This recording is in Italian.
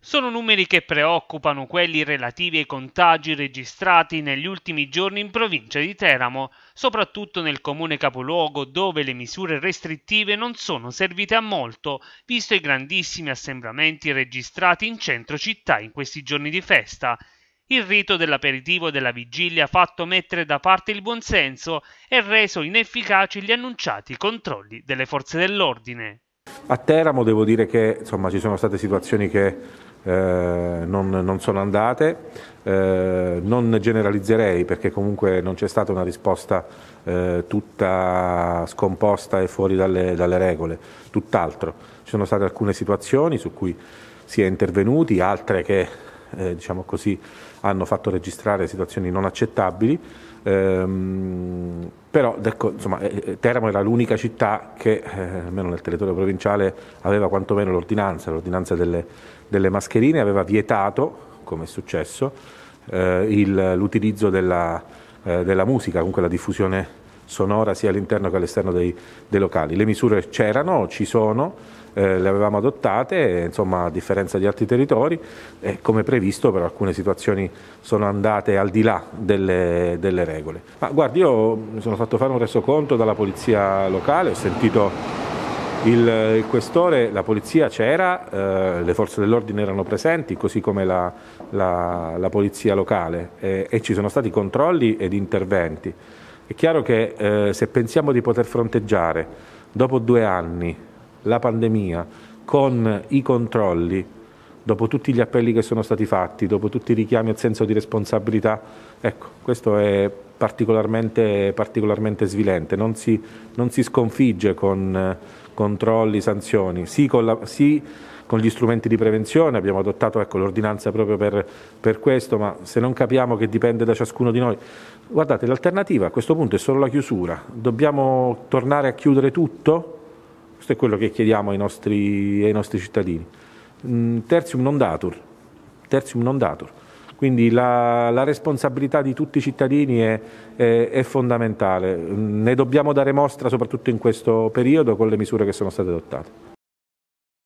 Sono numeri che preoccupano quelli relativi ai contagi registrati negli ultimi giorni in provincia di Teramo, soprattutto nel comune capoluogo dove le misure restrittive non sono servite a molto, visto i grandissimi assembramenti registrati in centro città in questi giorni di festa. Il rito dell'aperitivo della vigilia ha fatto mettere da parte il buonsenso e reso inefficaci gli annunciati controlli delle forze dell'ordine. A Teramo devo dire che insomma, ci sono state situazioni che eh, non, non, sono andate, eh, non generalizzerei perché comunque non c'è stata una risposta eh, tutta scomposta e fuori dalle, dalle regole, tutt'altro. Ci sono state alcune situazioni su cui si è intervenuti, altre che eh, diciamo così, hanno fatto registrare situazioni non accettabili. Ehm, però ecco, insomma, eh, eh, Teramo era l'unica città che, eh, almeno nel territorio provinciale, aveva quantomeno l'ordinanza, l'ordinanza delle, delle mascherine, aveva vietato, come è successo, eh, il, l'utilizzo della, eh, della musica, comunque la diffusione sonora sia all'interno che all'esterno dei, dei locali. Le misure c'erano, ci sono, eh, le avevamo adottate, insomma, a differenza di altri territori, e come previsto per alcune situazioni sono andate al di là delle, delle regole. Ma guardi, io mi sono fatto fare un resoconto dalla polizia locale, ho sentito il, il, questore, la polizia c'era, eh, le forze dell'ordine erano presenti, così come la, la, la polizia locale, eh, e ci sono stati controlli ed interventi. È chiaro che eh, se pensiamo di poter fronteggiare dopo due anni la pandemia con i controlli, dopo tutti gli appelli che sono stati fatti, dopo tutti i richiami al senso di responsabilità, ecco, questo è particolarmente, particolarmente svilente. Non si, non si sconfigge con eh, controlli, sanzioni, si, con si con gli strumenti di prevenzione, abbiamo adottato ecco, l'ordinanza proprio per, per, questo, ma se non capiamo che dipende da ciascuno di noi, guardate l'alternativa a questo punto è solo la chiusura, dobbiamo tornare a chiudere tutto? Questo è quello che chiediamo ai nostri, ai nostri cittadini. Mm, terzium non datur, terzium non datur. Quindi la, la, responsabilità di tutti i cittadini è, è, è, fondamentale. Ne dobbiamo dare mostra soprattutto in questo periodo con le misure che sono state adottate.